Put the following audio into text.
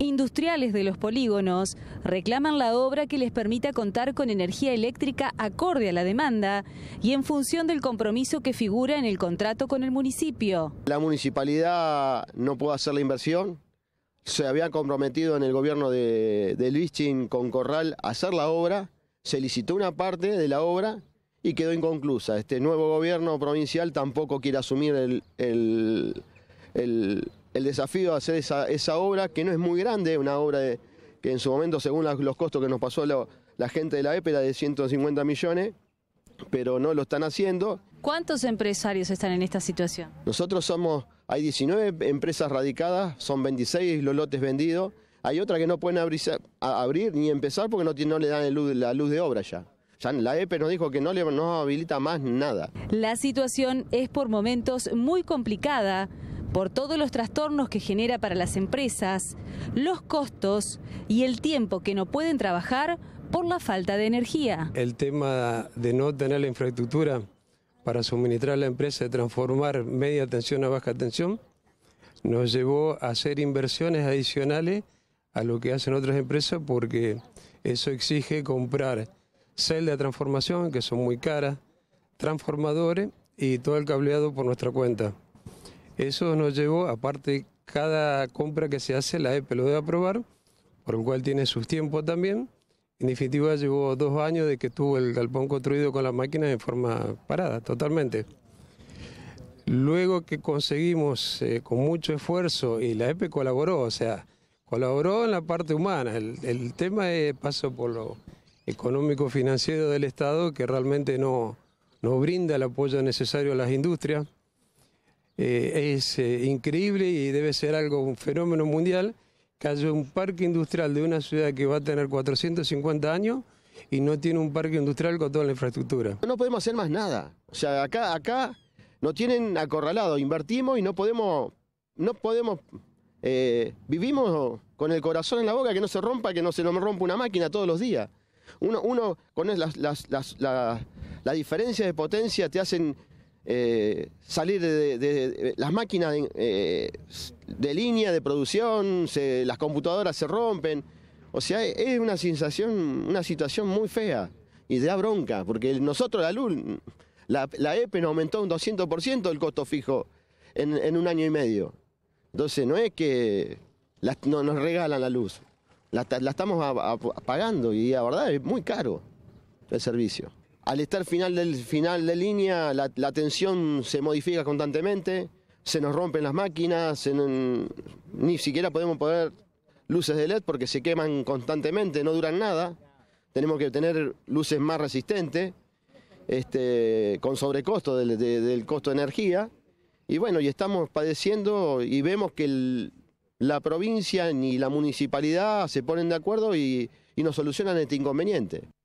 Industriales de los polígonos reclaman la obra que les permita contar con energía eléctrica acorde a la demanda y en función del compromiso que figura en el contrato con el municipio. La municipalidad no pudo hacer la inversión. Se había comprometido en el gobierno de, de con Corral a hacer la obra. Se licitó una parte de la obra y quedó inconclusa. Este nuevo gobierno provincial tampoco quiere asumir el el desafío de hacer esa, obra, que no es muy grande, una obra que en su momento, según los costos que nos pasó la, gente de la EPE, era de 150 millones, pero no lo están haciendo. ¿Cuántos empresarios están en esta situación? Nosotros somos, hay 19 empresas radicadas, son 26 los lotes vendidos, hay otras que no pueden abrir, ni empezar porque no, le dan la luz de obra ya. Ya la EPE nos dijo que no le no habilita más nada. La situación es por momentos muy complicada por todos los trastornos que genera para las empresas, los costos y el tiempo que no pueden trabajar por la falta de energía. El tema de no tener la infraestructura para suministrar a la empresa de transformar media tensión a baja tensión nos llevó a hacer inversiones adicionales a lo que hacen otras empresas porque eso exige comprar celdas de transformación que son muy caras, transformadores y todo el cableado por nuestra cuenta. Eso nos llevó, aparte, cada compra que se hace, la EPE lo debe aprobar, por lo cual tiene sus tiempos también. En definitiva, llevó dos años de que tuvo el galpón construido con las máquinas en forma parada, totalmente. Luego que conseguimos eh, con mucho esfuerzo, y la EPE colaboró, o sea, colaboró en la parte humana. El, tema es, paso por lo económico-financiero del Estado, que realmente no, no brinda el apoyo necesario a las industrias. Eh, es eh, increíble y debe ser algo, un fenómeno mundial, que haya un parque industrial de una ciudad que va a tener 450 años y no tiene un parque industrial con toda la infraestructura. No podemos hacer más nada. O sea, acá, acá nos tienen acorralado, invertimos y no podemos, no podemos, eh, vivimos con el corazón en la boca, que no se rompa, que no se nos rompa una máquina todos los días. Uno, uno con las, las, la diferencia de potencia te hacen eh, salir de, las máquinas eh, de, línea de producción, las computadoras se rompen. O sea, es una sensación, una situación muy fea y da bronca, porque nosotros la luz, la, la EPE e nos aumentó un 200% el costo fijo en, un año y medio. Entonces, no es que no, nos regalan la luz, la, estamos pagando y la verdad es muy caro el servicio al estar final del final de línea, la, tensión se modifica constantemente, se nos rompen las máquinas, ni siquiera podemos poner luces de LED porque se queman constantemente, no duran nada. Tenemos que tener luces más resistentes, este, con sobrecosto del, costo de energía. Y bueno, y estamos padeciendo y vemos que la provincia ni la municipalidad se ponen de acuerdo y nos solucionan este inconveniente.